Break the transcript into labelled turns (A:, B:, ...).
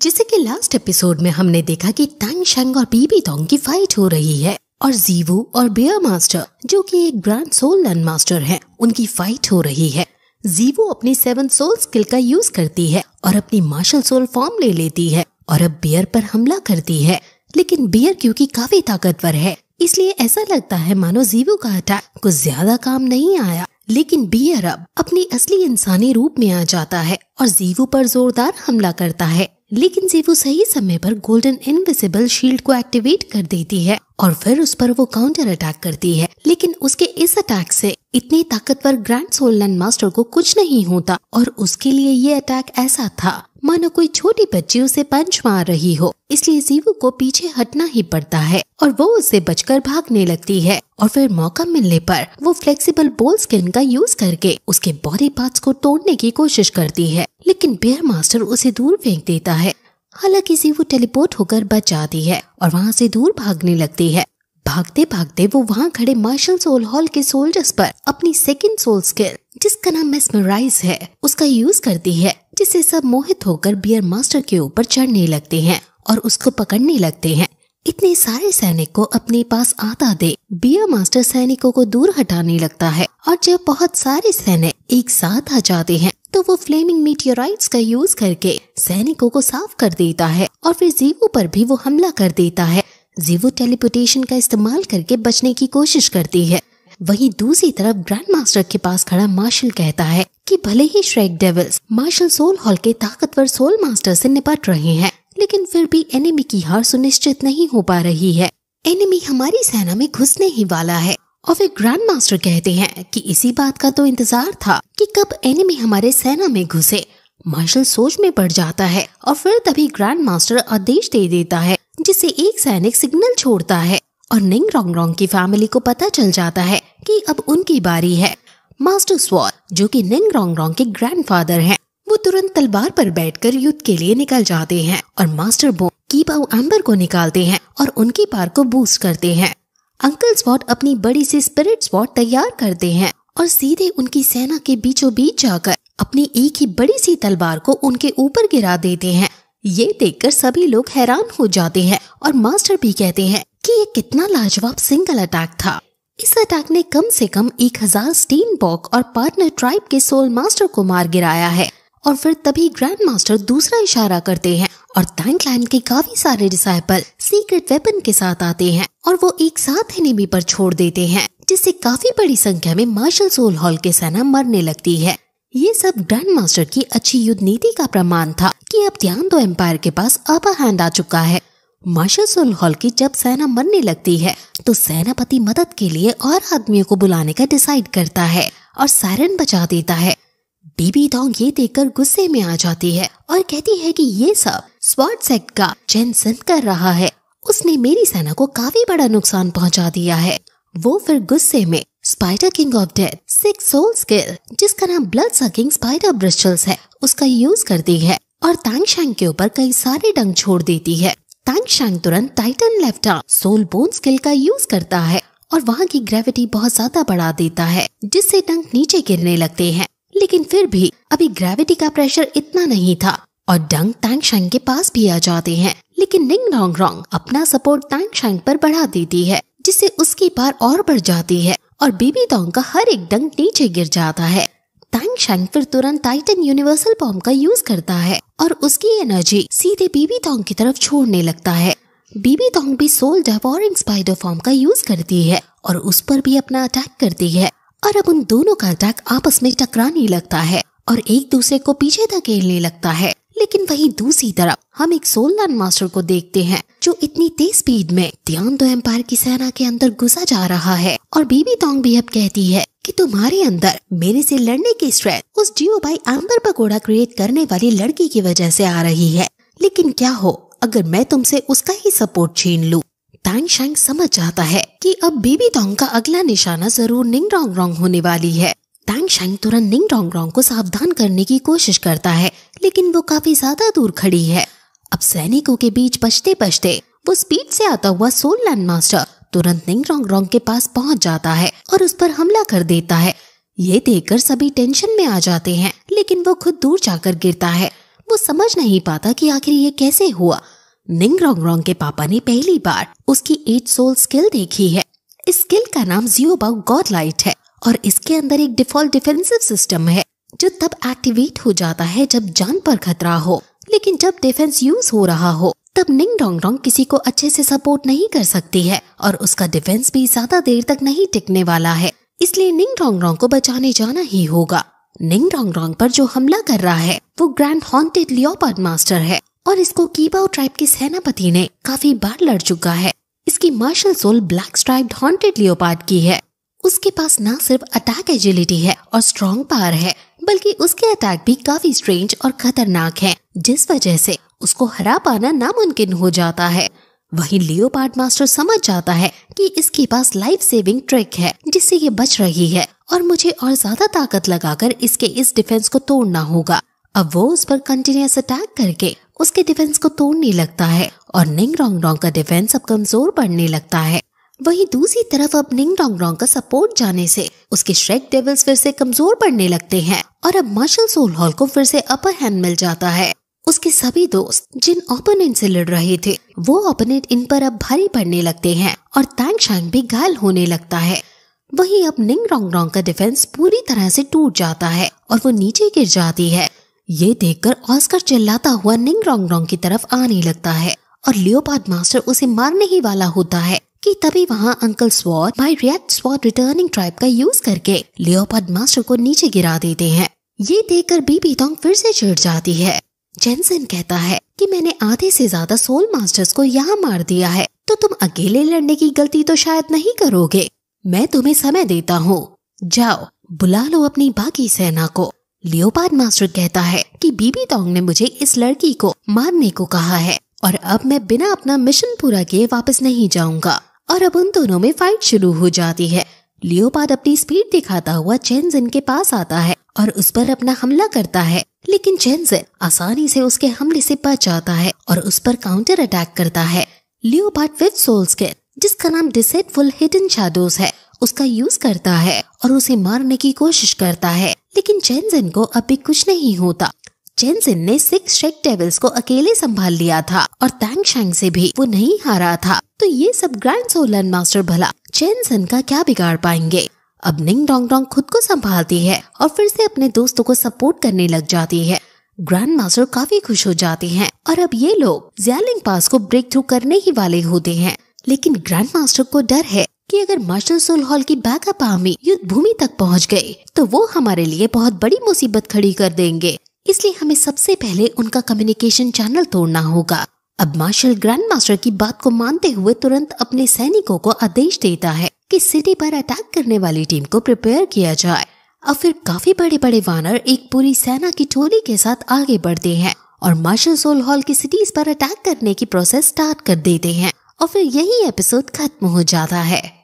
A: जैसे कि last episode में हमने देखा कि टैंग शेंग और बीबी तोंग की फाइट हो रही है और जीवू और बियर मास्टर जो कि एक ग्रैंड सोल लर्न मास्टर है उनकी फाइट हो रही है जीवू अपनी सेवन सोल स्किल का यूज करती है और अपनी मार्शल सोल फॉर्म ले लेती है और अब बियर पर हमला करती है लेकिन बियर क्योंकि काफी ताकतवर है इसलिए ऐसा लगता है मानो जीवू का अटैक कुछ ज्यादा काम नहीं आया लेकिन बियर अब अपनी असली इंसानी रूप में आ जाता है और जीवू पर जोरदार हमला करता है लेकिन जीवू सही समय पर गोल्डन इनविजिबल शील्ड को एक्टिवेट कर देती है और फिर उस पर वो काउंटर अटैक करती है लेकिन उसके इस अटैक से इतने ताकतवर ग्रैंड सोलन मास्टर को कुछ नहीं होता और उसके लिए ये अटैक ऐसा था मानो कोई छोटी बच्ची उसे पंच मार रही हो इसलिए जीवू को पीछे हटना ही पड़ता है और वो उससे बचकर भागने लगती है और फिर मौका मिलने पर वो फ्लेक्सिबल बोल स्किन का यूज करके उसके बॉडी पार्ट्स को तोड़ने की कोशिश करती है लेकिन बेयर मास्टर उसे दूर फेंक देता है हालांकि जीवू टेलीपोर्ट होकर बच जाती है और वहाँ से दूर भागने लगती है भागते भागते वो वहाँ खड़े मार्शल सोल हॉल के सोल्जर्स पर अपनी सेकेंड सोल स्किल जिसका नाम मेस्मराइज है उसका यूज करती है जिससे सब मोहित होकर बियर मास्टर के ऊपर चढ़ने लगते हैं और उसको पकड़ने लगते हैं इतने सारे सैनिक को अपने पास आता दे बियर मास्टर सैनिकों को दूर हटाने लगता है और जब बहुत सारे सैनिक एक साथ आ जाते हैं तो वो फ्लेमिंग मीटियोराइट्स का यूज करके सैनिकों को साफ कर देता है और फिर जीवो पर भी वो हमला कर देता है जीवो टेलीपोटेशन का इस्तेमाल करके बचने की कोशिश करती है वहीं दूसरी तरफ ग्रैंड मास्टर के पास खड़ा मार्शल कहता है कि भले ही Shrek devils martial soul hall के ताकतवर सोल मास्टर से निपट रहे हैं लेकिन फिर भी एनिमी की हार सुनिश्चित नहीं हो पा रही है एनिमी हमारी सेना में घुसने ही वाला है और वे ग्रैंड मास्टर कहते हैं कि इसी बात का तो इंतजार था कि कब एनिमी हमारे सेना में घुसे मार्शल सोच में पड़ जाता है और फिर तभी ग्रैंड मास्टर आदेश दे देता है जिसे एक सैनिक सिग्नल छोड़ता है और निंग रोंग रोंग की फैमिली को पता चल जाता है कि अब उनकी बारी है मास्टर स्वॉर जो कि निंग रोंग रोंग के ग्रैंडफादर हैं वो तुरंत तलवार पर बैठकर युद्ध के लिए निकल जाते हैं और मास्टर बो की एम्बर को निकालते हैं और उनकी पार को बूस्ट करते हैं अंकल स्वॉट अपनी बड़ी सी स्पिरिट स्वॉट तैयार करते हैं और सीधे उनकी सेना के बीचों बीच जाकर अपनी एक ही बड़ी सी तलवार को उनके ऊपर गिरा देते हैं ये देखकर सभी लोग हैरान हो जाते हैं और मास्टर भी कहते हैं कि ये कितना लाजवाब सिंगल अटैक था इस अटैक ने कम से कम 1000 बॉक और पार्टनर ट्राइब के सोल मास्टर को मार गिराया है और फिर तभी ग्रैंड मास्टर दूसरा इशारा करते हैं और टैंक लाइन के काफी सारे डिसाइपल सीक्रेट वेपन के साथ आते हैं और वो एक साथ एनिमी पर छोड़ देते हैं जिससे काफी बड़ी संख्या में मार्शल सोल हॉल के सेना मरने लगती है ये सब ग्रैंड मास्टर की अच्छी युद्ध नीति का प्रमाण था कि अब ध्यान दो एम्पायर के पास अपर हैंड आ चुका है माशासुल हॉल की जब सेना मरने लगती है तो सेनापति मदद के लिए और आदमियों को बुलाने का डिसाइड करता है और सायरन बचा देता है बीबी डोंग ये देखकर गुस्से में आ जाती है और कहती है कि ये सब स्वाट सेक्ट का जेनसन कर रहा है उसने मेरी सेना को काफी बड़ा नुकसान पहुंचा दिया है वो फिर गुस्से में spider king of death six soul skill जिसका नाम ब्लड सकिंग स्पाइडर ब्रिस्टल्स है उसका यूज करती है और तांग के ऊपर कई सारे डंग छोड़ देती है टैंकशांग तुरंत टाइटन लेफ्टा सोल बोन स्किल का यूज करता है और वहाँ की ग्रेविटी बहुत ज्यादा बढ़ा देता है जिससे टंक नीचे गिरने लगते हैं लेकिन फिर भी अभी ग्रेविटी का प्रेशर इतना नहीं था और डंग टैंकशांग के पास भी आ जाते हैं लेकिन निंग रोंग रोंग अपना सपोर्ट टैंकशांग पर बढ़ा देती है जिससे उसकी पार और बढ़ जाती है और बेबी डोंग का हर एक डंग नीचे गिर जाता है टैंग शैंग फिर तुरंत टाइटन यूनिवर्सल बॉम्ब का यूज करता है और उसकी एनर्जी सीधे बीबी तोंग की तरफ छोड़ने लगता है बीबी तोंग भी सोल डेवोरिंग स्पाइडर फॉर्म का यूज करती है और उस पर भी अपना अटैक करती है और अब उन दोनों का अटैक आपस में टकराने लगता है और एक दूसरे को पीछे धकेलने लगता है लेकिन वहीं दूसरी तरफ हम एक सोलन मास्टर को देखते हैं जो इतनी तेज स्पीड में ध्यान दो एम्पायर की सेना के अंदर घुसा जा रहा है और बीबी तोंग भी अब कहती है कि तुम्हारे अंदर मेरे से लड़ने की स्ट्रेंथ उस जियो भाई एम्बर पकौड़ा क्रिएट करने वाली लड़की की वजह से आ रही है लेकिन क्या हो अगर मैं तुमसे उसका ही सपोर्ट छीन लूँ तांग शांग समझ जाता है कि अब बेबी तोंग का अगला निशाना जरूर निंग रोंग रोंग होने वाली है टैंग शैंग तुरंत निंग डोंग रोंग को सावधान करने की कोशिश करता है लेकिन वो काफी ज्यादा दूर खड़ी है अब सैनिकों के बीच बचते बचते वो स्पीड से आता हुआ सोल लैंड मास्टर तुरंत निंग रोंग रोंग के पास पहुंच जाता है और उस पर हमला कर देता है ये देखकर सभी टेंशन में आ जाते हैं लेकिन वो खुद दूर जाकर गिरता है वो समझ नहीं पाता कि आखिर ये कैसे हुआ निंग रोंग रोंग के पापा ने पहली बार उसकी एट सोल स्किल देखी है इस स्किल का नाम जियो बाउ गॉड लाइट है और इसके अंदर एक डिफॉल्ट डिफेंसिव सिस्टम है जो तब एक्टिवेट हो जाता है जब जान पर खतरा हो लेकिन जब डिफेंस यूज हो रहा हो तब निंग डोंग डोंग किसी को अच्छे से सपोर्ट नहीं कर सकती है और उसका डिफेंस भी ज्यादा देर तक नहीं टिकने वाला है इसलिए निंग डोंग डोंग को बचाने जाना ही होगा निंग डोंग डोंग पर जो हमला कर रहा है वो ग्रैंड हॉन्टेड लियोपार्ड मास्टर है और इसको कीबाओ ट्राइब के सेनापति ने काफी बार लड़ चुका है इसकी martial soul black striped haunted leopard की है उसके पास न सिर्फ अटैक एजिलिटी है और स्ट्रॉन्ग पावर है बल्कि उसके अटैक भी काफी स्ट्रेंज और खतरनाक है जिस वजह से उसको हरा पाना नामुमकिन हो जाता है वहीं लियो मास्टर समझ जाता है कि इसके पास लाइफ सेविंग ट्रिक है जिससे ये बच रही है और मुझे और ज्यादा ताकत लगाकर इसके इस डिफेंस को तोड़ना होगा अब वो उस पर कंटिन्यूस अटैक करके उसके डिफेंस को तोड़ने लगता है और निंग रोंग रोंग का डिफेंस अब कमजोर पड़ने लगता है वहीं दूसरी तरफ अब निंग डोंग रोंग का सपोर्ट जाने से उसके श्रेक डेविल्स फिर से कमजोर पड़ने लगते हैं और अब मार्शल सोल हॉल को फिर से अपर हैंड मिल जाता है उसके सभी दोस्त जिन ओपोनेंट से लड़ रहे थे वो ओपोनेंट इन पर अब भारी पड़ने लगते हैं और तैंग शांग भी घायल होने लगता है वही अब निंग रोंग रोंग का डिफेंस पूरी तरह से टूट जाता है और वो नीचे गिर जाती है ये देखकर ऑस्कर चिल्लाता हुआ निंग रोंग रोंग की तरफ आने लगता है और लियोपाद मास्टर उसे मारने ही वाला होता है कि तभी वहाँ अंकल स्वॉर्ड बाई रिएक्ट स्वॉर्ड रिटर्निंग ट्राइब का यूज करके लियोपाड मास्टर को नीचे गिरा देते हैं ये देखकर बीबी तोंग फिर से चिड़ जाती है जेनसन कहता है कि मैंने आधे से ज्यादा सोल मास्टर्स को यहाँ मार दिया है तो तुम अकेले लड़ने की गलती तो शायद नहीं करोगे मैं तुम्हें समय देता हूँ जाओ बुला लो अपनी बाकी सेना को लियोपार्ड मास्टर कहता है कि बीबी तोंग ने मुझे इस लड़की को मारने को कहा है और अब मैं बिना अपना मिशन पूरा किए वापस नहीं जाऊंगा और अब उन दोनों में फाइट शुरू हो जाती है लियोपाद अपनी स्पीड दिखाता हुआ चेनजिन के पास आता है और उस पर अपना हमला करता है लेकिन चेनजिन आसानी से उसके हमले से बच जाता है और उस पर काउंटर अटैक करता है लियोपार्ड फिफ्थ सोल्स के जिसका नाम डिसेटफुल हिडन शैडोज है उसका यूज करता है और उसे मारने की कोशिश करता है लेकिन चेनजिन को अभी कुछ नहीं होता जेनसिन ने सिक्स शेक टेबल्स को अकेले संभाल लिया था और तैंग शैंग से भी वो नहीं हारा था तो ये सब ग्रैंड सोलन मास्टर भला जेनसन का क्या बिगाड़ पाएंगे अब निंग डोंग डोंग खुद को संभालती है और फिर से अपने दोस्तों को सपोर्ट करने लग जाती है ग्रैंड मास्टर काफी खुश हो जाते हैं और अब ये लोग ज्यालिंग पास को ब्रेक थ्रू करने ही वाले होते हैं लेकिन ग्रैंड मास्टर को डर है कि अगर मास्टर सोल हॉल की बैकअप आर्मी युद्ध भूमि तक पहुंच गए तो वो हमारे लिए बहुत बड़ी मुसीबत खड़ी कर देंगे इसलिए हमें सबसे पहले उनका कम्युनिकेशन चैनल तोड़ना होगा अब मार्शल ग्रैंड मास्टर की बात को मानते हुए तुरंत अपने सैनिकों को आदेश देता है कि सिटी पर अटैक करने वाली टीम को प्रिपेयर किया जाए और फिर काफी बड़े बड़े वानर एक पूरी सेना की टोली के साथ आगे बढ़ते हैं और मार्शल सोल हॉल की सिटीज पर अटैक करने की प्रोसेस स्टार्ट कर देते हैं और फिर यही एपिसोड खत्म हो जाता है